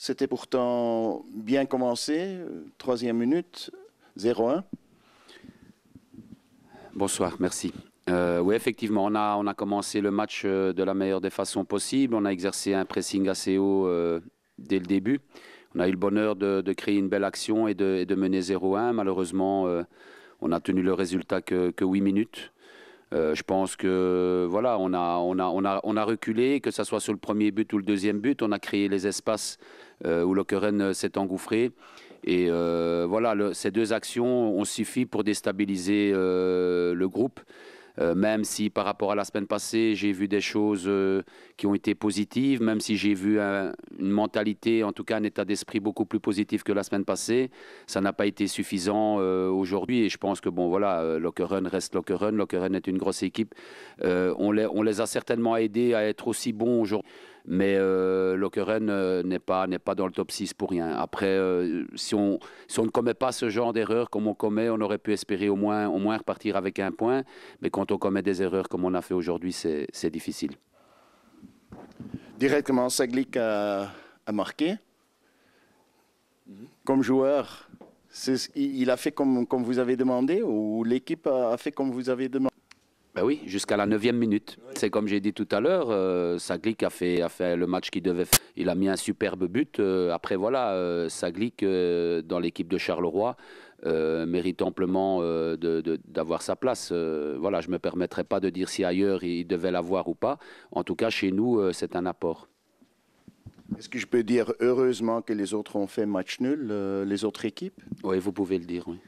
C'était pourtant bien commencé, euh, troisième minute, 0-1. Bonsoir, merci. Euh, oui, effectivement, on a, on a commencé le match euh, de la meilleure des façons possibles. On a exercé un pressing assez haut dès le début. On a eu le bonheur de, créer une belle action et de, mener 0-1. Malheureusement, on a tenu le résultat que, que 8 minutes. Euh, je pense que voilà, on a, reculé, que ce soit sur le premier but ou le deuxième but, on a créé les espaces euh, où Lokeren euh, s'est engouffré. Et voilà, ces deux actions ont suffi pour déstabiliser le groupe. Euh, même si par rapport à la semaine passée, j'ai vu des choses euh, qui ont été positives, même si j'ai vu euh, une mentalité, en tout cas un état d'esprit beaucoup plus positif que la semaine passée, ça n'a pas été suffisant aujourd'hui. Et je pense que, bon, voilà, run reste Lockerun. run est une grosse équipe. on, on les a certainement aidés à être aussi bons aujourd'hui. Mais euh, euh, n'est pas, pas dans le top 6 pour rien. Après, euh, si, on, ne commet pas ce genre d'erreur comme on commet, on aurait pu espérer au moins, au moins repartir avec un point. Mais quand on commet des erreurs comme on a fait aujourd'hui, c'est difficile. Directement, Saglik a, marqué. Comme joueur, il a fait comme vous avez demandé ou l'équipe a fait comme vous avez demandé ben oui, jusqu'à la neuvième minute. C'est comme j'ai dit tout à l'heure, euh, Saglic a fait, fait le match qu'il devait faire. Il a mis un superbe but. Euh, après, voilà, euh, euh, dans l'équipe de Charleroi, mérite amplement d'avoir sa place. voilà, je ne me permettrai pas de dire si ailleurs il devait l'avoir ou pas. En tout cas, chez nous, c'est un apport. Est-ce que je peux dire heureusement que les autres ont fait match nul, les autres équipes Oui, vous pouvez le dire, oui.